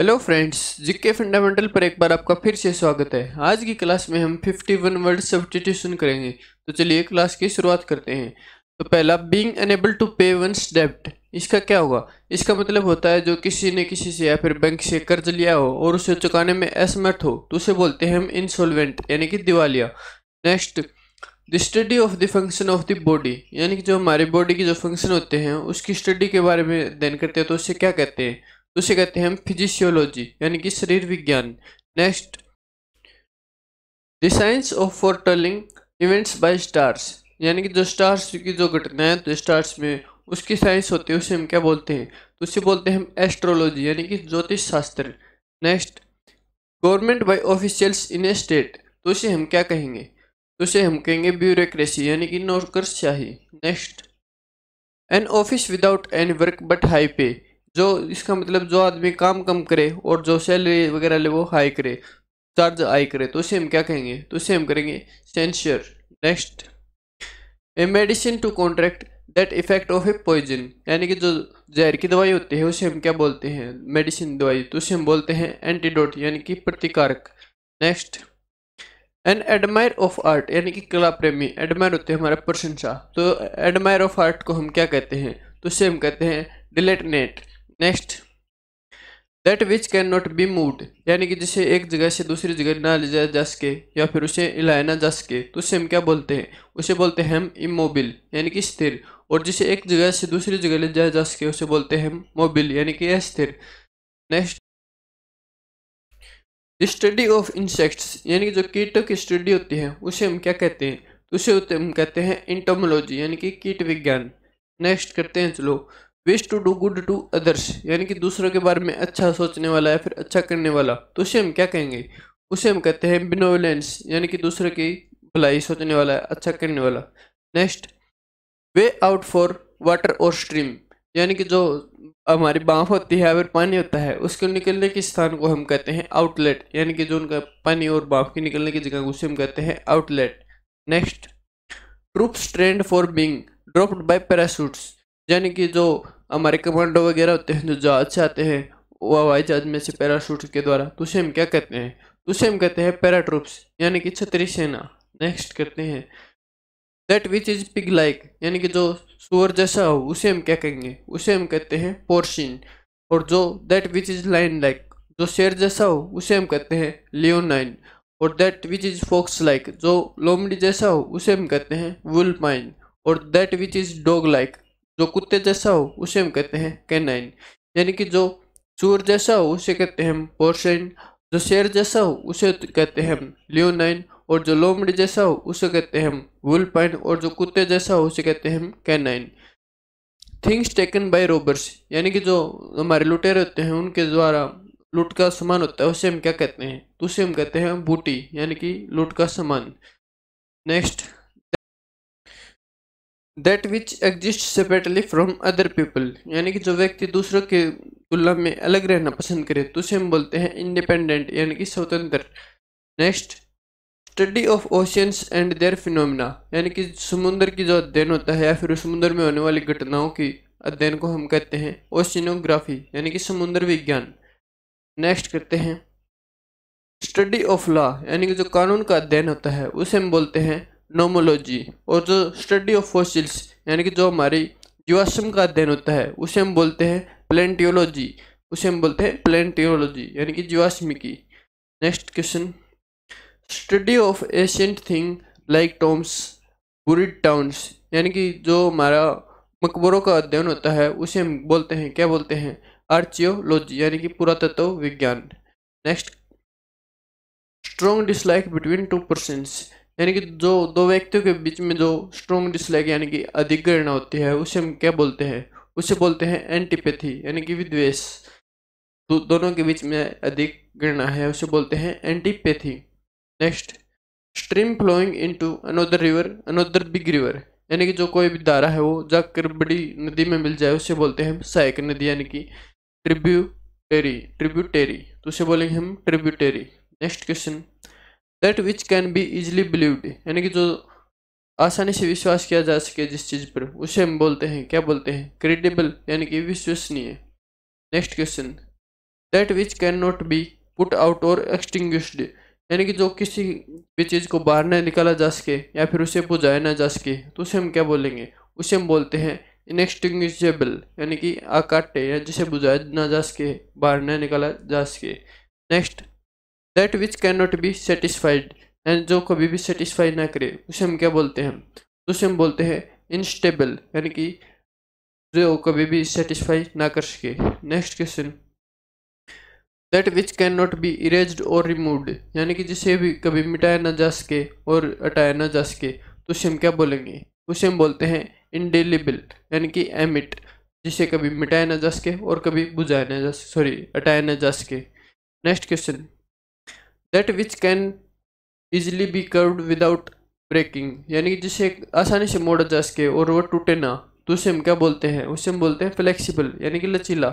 hello friends जिके fundamental पर एक बार आपका फिर से स्वागत है आज की क्लास में हम 51 वर्ड सब्सटीट्यूशन करेंगे तो चलिए क्लास की शुरुआत करते हैं तो पहला being unable to pay one's स्टेप्ट इसका क्या होगा इसका मतलब होता है जो किसी ने किसी से या फिर बैंक से कर्ज लिया हो और उसे चुकाने में असमर्थ हो तो उसे बोलते हैं हम इंसोलवेंट यानी कि दिवालिया next the study of the function of the body यानी कि जो हमारे बॉडी के जो फंक्शन होते हैं उसकी स्टडी के बारे में अध्ययन करते हैं तो उसे क्या कहते हैं उसे कहते हैं फिजिशियोलॉजी यानी कि शरीर विज्ञान next the science of foretelling events by stars यानी कि जो स्टार्स की जो घटनाएं तो स्टार्स में उसकी साइंस होती है उसे हम क्या बोलते हैं तो उसे बोलते हैं हम एस्ट्रोलॉजी यानी कि ज्योतिष शास्त्र next government by officials in a state तो उसे हम क्या कहेंगे तो उसे हम कहेंगे ब्यूरोक्रेसी यानी कि नौकरशाही next an office without any work but high pay जो इसका मतलब जो आदमी काम कम करे और जो सैलरी वगैरह ले वो हाई करे चार्ज हाई करे तो उसे हम क्या कहेंगे तो उसे हम करेंगे sinecure next a medicine to contract that effect of a poison यानी कि जो जहर की दवाई होती है उसे हम क्या बोलते हैं मेडिसिन दवाई तो उसे हम बोलते हैं एंटीडोट यानी कि प्रतिकारक next an admire of art यानी कि कला प्रेमी एडमायर होते हैं हमारा प्रशंसा तो एडमायर ऑफ आर्ट को हम क्या कहते हैं तो उसे हम कहते हैं dilettante next that which can not be moved यानी कि जिसे एक जगह से दूसरी जगह ना ले जाया जा सके या फिर उसे हिलाया ना जा सके तो उसे हम क्या बोलते हैं उसे बोलते हैं हम इमोबिल यानी कि स्थिर और जिसे एक जगह से दूसरी जगह ले जाया जा सके उसे बोलते हैं हम मोबिल यानी कि अस्थिर नेक्स्ट स्टडी ऑफ इंसेक्ट्स यानी कि जो कीटों की स्टडी होती है उसे हम क्या कहते हैं उसे हम कहते हैं इंटोमोलॉजी यानी कि कीट विज्ञान नेक्स्ट करते हैं चलो wish to do good to others यानी कि दूसरों के बारे में अच्छा सोचने वाला या फिर अच्छा करने वाला तो उसे हम क्या कहेंगे उसे हम कहते हैं बिनोवलेंस यानी कि दूसरे की भलाई सोचने वाला है अच्छा करने वाला next way out for water or stream यानी कि जो हमारी बाँफ होती है अगर पानी होता है उसके निकलने के स्थान को हम कहते हैं आउटलेट यानी कि जो उनका पानी और बाँफ की निकलने की जगह उसे हम कहते हैं outlet next troops trained for being dropped by parachutes यानी कि जो हमारे कमांडो वगैरह होते हैं जो जहाज से आते हैं वो हवाई जहाज में से पैराशूट के द्वारा तो उसे हम क्या कहते हैं तो उसे हम कहते हैं पैराट्रूप्स यानी कि छतरी सेना नेक्स्ट करते हैं that which is pig like यानी कि जो सुअर जैसा हो उसे हम क्या कहेंगे उसे हम कहते हैं पोर्शिन और जो that which is lion like जो शेर जैसा हो उसे हम कहते हैं लियोनाइन और that which is fox like जो लोमड़ी जैसा हो उसे हम कहते हैं वुल्पाइन और that which is dog like जो कुत्ते जैसा हो उसे हम कहते हैं कैनाइन यानी कि जो सूर जैसा हो उसे कहते हैं हम जो शेर जैसा हो उसे कहते हैं हम लियोनाइन और जो लोमड़ी जैसा हो उसे कहते हैं हम वुलपाइन और जो कुत्ते जैसा हो उसे कहते हैं हम canine things taken by robbers यानी कि जो हमारे लुटेरे होते हैं उनके द्वारा लूट का सामान होता है उसे हम क्या कहते हैं तो उसे हम कहते हैं बूटी यानी कि लूट का सामान next that which exist separately from other people यानी कि जो व्यक्ति दूसरों के तुलना में अलग रहना पसंद करे तो उसे हम बोलते हैं इंडिपेंडेंट यानी कि स्वतंत्र next study of oceans and their phenomena यानी कि समुद्र की जो अध्ययन होता है या फिर समुद्र में होने वाली घटनाओं की अध्ययन को हम कहते हैं ओशिनोग्राफी यानी कि समुद्र विज्ञान नेक्स्ट करते हैं स्टडी ऑफ लॉ यानी कि जो कानून का अध्ययन होता है उसे हम बोलते हैं नोमोलॉजी और जो स्टडी ऑफ फॉसिल्स यानी कि जो हमारी जीवाश्म का अध्ययन होता है उसे हम बोलते हैं प्लेंटियोलॉजी उसे हम बोलते हैं प्लेंटियोलॉजी यानी कि जीवाश्मी की next question study of ancient thing like tombs buried towns यानी कि जो हमारा मकबरों का अध्ययन होता है उसे हम बोलते हैं क्या बोलते हैं आर्चियोलॉजी यानी कि पुरातत्व विज्ञान next strong dislike between two persons यानी कि जो दो व्यक्तियों के बीच में जो स्ट्रॉन्ग डिसलाइक यानी कि अधिक घृणा होती है उसे हम क्या बोलते हैं उसे बोलते हैं एंटीपैथी यानी कि विद्वेष दो, दोनों के बीच में अधिक घृणा है उसे बोलते हैं antipathy next stream flowing into another river another big river यानी कि जो कोई भी धारा है वो जाकर बड़ी नदी में मिल जाए उसे बोलते हैं सहायक नदी यानी कि ट्रिब्यूटेरी ट्रिब्यूटेरी तो उसे बोलेंगे हम tributary next question that which can be easily believed यानी कि जो आसानी से विश्वास किया जा सके जिस चीज़ पर उसे हम बोलते हैं क्या बोलते हैं क्रेडिबल यानी कि विश्वसनीय next question that which can not be put out or extinguished यानी कि जो किसी भी चीज़ को बाहर न निकाला जा सके या फिर उसे बुझाया ना जा सके तो उसे हम क्या बोलेंगे उसे हम बोलते हैं इनएक्सटिंगबल यानी कि अकाट्य या जिसे बुझाया ना जा सके बाहर न निकाला जा सके next that which can not be satisfied and जो कभी भी सेटिस्फाई ना करे उसे हम क्या बोलते हैं उसे हम बोलते हैं इनस्टेबल यानी कि जो कभी भी सेटिस्फाई ना कर सके next question that which can not be erased or removed यानी कि जिसे भी कभी मिटाया ना जा सके और हटाया ना जा सके तो उसे हम क्या बोलेंगे उसे हम बोलते हैं इनडेलिबल यानी कि एमिट जिसे कभी मिटाया ना जा सके और कभी बुझाया ना जा सके सॉरी हटाया ना जा सके next question that which can easily be curved without breaking यानी कि जिसे आसानी से मोड़ा जा सके और वो टूटे ना तो उसे हम क्या बोलते हैं उसे हम बोलते हैं फ्लेक्सीबल यानी कि लचीला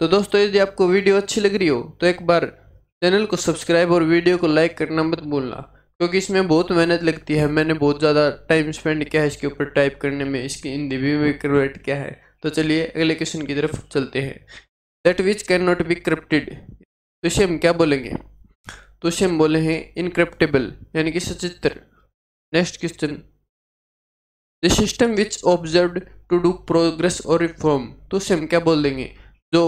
तो दोस्तों यदि आपको वीडियो अच्छी लग रही हो तो एक बार चैनल को सब्सक्राइब और वीडियो को लाइक करना मत भूलना क्योंकि इसमें बहुत मेहनत लगती है मैंने बहुत ज़्यादा टाइम स्पेंड किया है इसके ऊपर टाइप करने में इसकी हिंदी भी कन्वर्ट किया है तो चलिए अगले क्वेश्चन की तरफ चलते हैं that which can not be corrupted तो इसे हम क्या बोलेंगे तो इसे हम बोले हैं इनक्रिप्टेबल यानी कि सचित्र next question the system which observe to do progress or reform तो उसे हम क्या बोल देंगे जो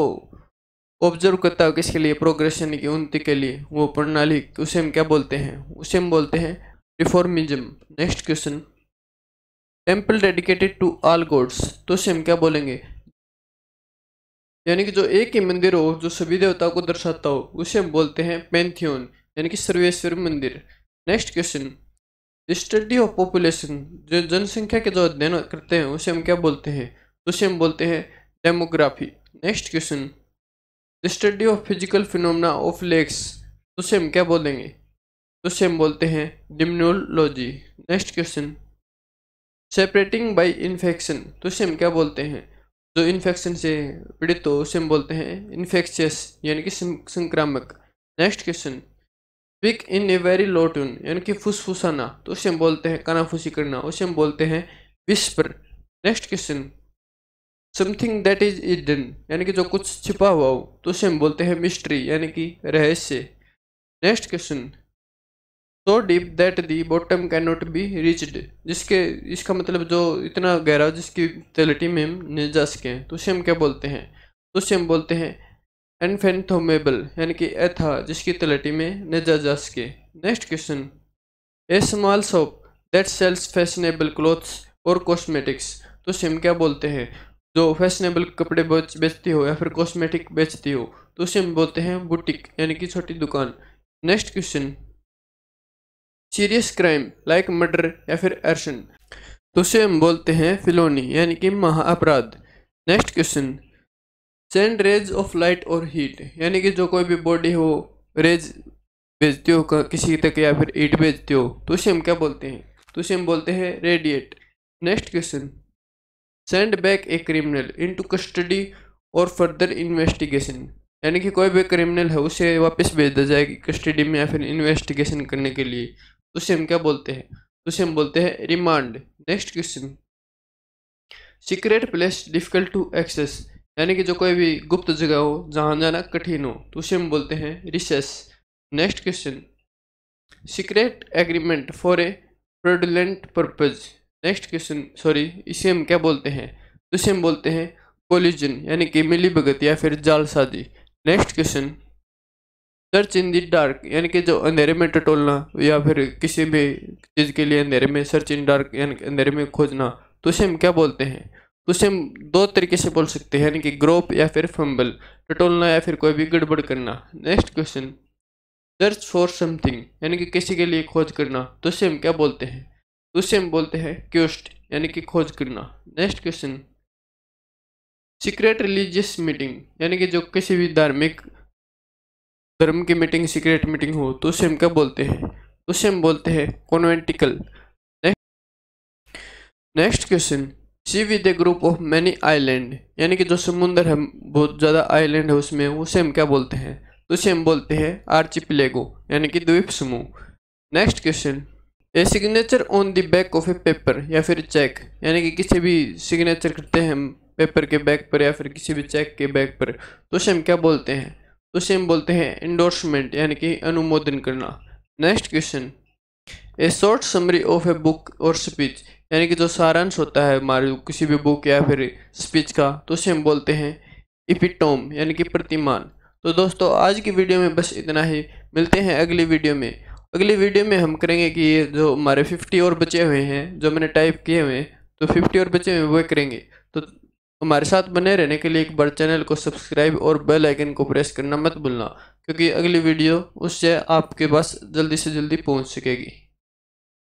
ऑब्जर्व करता हो किसके लिए प्रोग्रेस यानी कि उन्नति के लिए वो प्रणाली उसे तो हम क्या बोलते हैं उसे हम बोलते हैं reformism next question temple dedicated to all gods तो उसे हम क्या बोलेंगे यानी कि जो एक ही मंदिर हो जो सभी देवताओं को दर्शाता हो उसे हम बोलते हैं पेंथियोन यानी कि सर्वेश्वर मंदिर next question study of population जो जनसंख्या के जो अध्ययन करते हैं उसे हम क्या बोलते हैं उसे हम बोलते हैं demography next question study of physical phenomena of lakes उसे हम क्या बोलेंगे उसे हम बोलते हैं limnology next question separating by infection तो उसे हम क्या बोलते हैं जो तो इन्फेक्शन से पीड़ित हो तो उसे हम बोलते हैं इन्फेक्शियस यानी कि संक्रामक next question speak in a very low tune यानी कि फुसफुसाना तो उसे हम बोलते हैं कानाफूसी करना उसे हम बोलते हैं whisper next question something that is hidden यानी कि जो कुछ छिपा हुआ हो तो उसे हम बोलते हैं मिस्ट्री यानी कि रहस्य next question so deep that the bottom can not be reached जिसके इसका मतलब जो इतना गहरा जिसकी तलटी में हम नहीं जा सकें तो उसे हम क्या बोलते हैं तो उसे हम बोलते हैं एनफेंथोमेबल यानी कि एथा जिसकी तलटी में न जा जा सके next question a small shop that sells fashionable clothes और कॉस्मेटिक्स तो उसे हम क्या बोलते हैं जो फैशनेबल कपड़े बेचती हो या फिर कॉस्मेटिक बेचती हो तो उसे हम बोलते हैं बुटीक यानी कि छोटी दुकान next question serious crime like murder या फिर अर्शन तो उसे हम बोलते हैं फिलोनी यानी कि महा अपराध next question send rays of light और हीट यानी कि जो कोई भी बॉडी हो रेज भेजते हो किसी तक या फिर ईट भेजते हो तो उसे हम क्या बोलते हैं तो उसे हम बोलते हैं radiate next question send back a criminal into custody और फर्दर इन्वेस्टिगेशन यानी कि कोई भी क्रिमिनल है उसे वापस भेज दिया जाएगी कस्टडी में या फिर इन्वेस्टिगेशन करने के लिए उसे हम क्या बोलते हैं उसे हम बोलते हैं remand next question secret place difficult to access यानी कि जो कोई भी गुप्त जगह हो जहाँ जाना कठिन हो तो उसे हम बोलते हैं recess next question secret agreement for a fraudulent purpose next question sorry इसे हम क्या बोलते हैं तो इसे हम बोलते हैं कोलिजन यानी कि मिली भगत या फिर जालसाजी next question search in the dark यानी कि जो अंधेरे में टटोलना या फिर किसी भी चीज़ के लिए अंधेरे में सर्च इन डार्क यानी अंधेरे में खोजना तो उसे हम क्या बोलते हैं तो उसे हम दो तरीके से बोल सकते हैं यानी कि ग्रोप या फिर फंबल टटोलना या फिर कोई भी गड़बड़ करना next question search for something यानी कि किसी के लिए खोज करना तो उसे हम क्या बोलते हैं तो उसे हम बोलते हैं क्यूस्ट यानी कि खोज करना next question secret religious meeting यानी कि जो किसी भी धार्मिक धर्म की मीटिंग सीक्रेट मीटिंग हो तो उसे हम क्या बोलते हैं उसे तो हम बोलते हैं conventicle next question sea with a group of many island यानी कि जो समुंदर है बहुत ज़्यादा आइलैंड है उसमें उसे हम क्या बोलते हैं तो उसे हम बोलते हैं आर्चिपिलेगो यानी कि द्वीप समूह next question a signature on the back of a paper या फिर चेक यानी कि किसी भी सिग्नेचर करते हैं हम पेपर के बैक पर या फिर किसी भी चेक के बैक पर तो उसे हम क्या बोलते हैं उसे हम बोलते हैं इंडोर्समेंट यानी कि अनुमोदन करना next question a short summary of a book और स्पीच यानी कि जो सारांश होता है हमारे किसी भी बुक या फिर स्पीच का तो उसे हम बोलते हैं इपिटोम यानी कि प्रतिमान तो दोस्तों आज की वीडियो में बस इतना ही मिलते हैं अगली वीडियो में अगली वीडियो में हम करेंगे कि ये जो हमारे फिफ्टी और बचे हुए हैं जो मैंने टाइप किए हुए हैं तो फिफ्टी और बचे हुए वो करेंगे हमारे साथ बने रहने के लिए एक बार चैनल को सब्सक्राइब और बेल आइकन को प्रेस करना मत भूलना क्योंकि अगली वीडियो उससे आपके पास जल्दी से जल्दी पहुंच सकेगी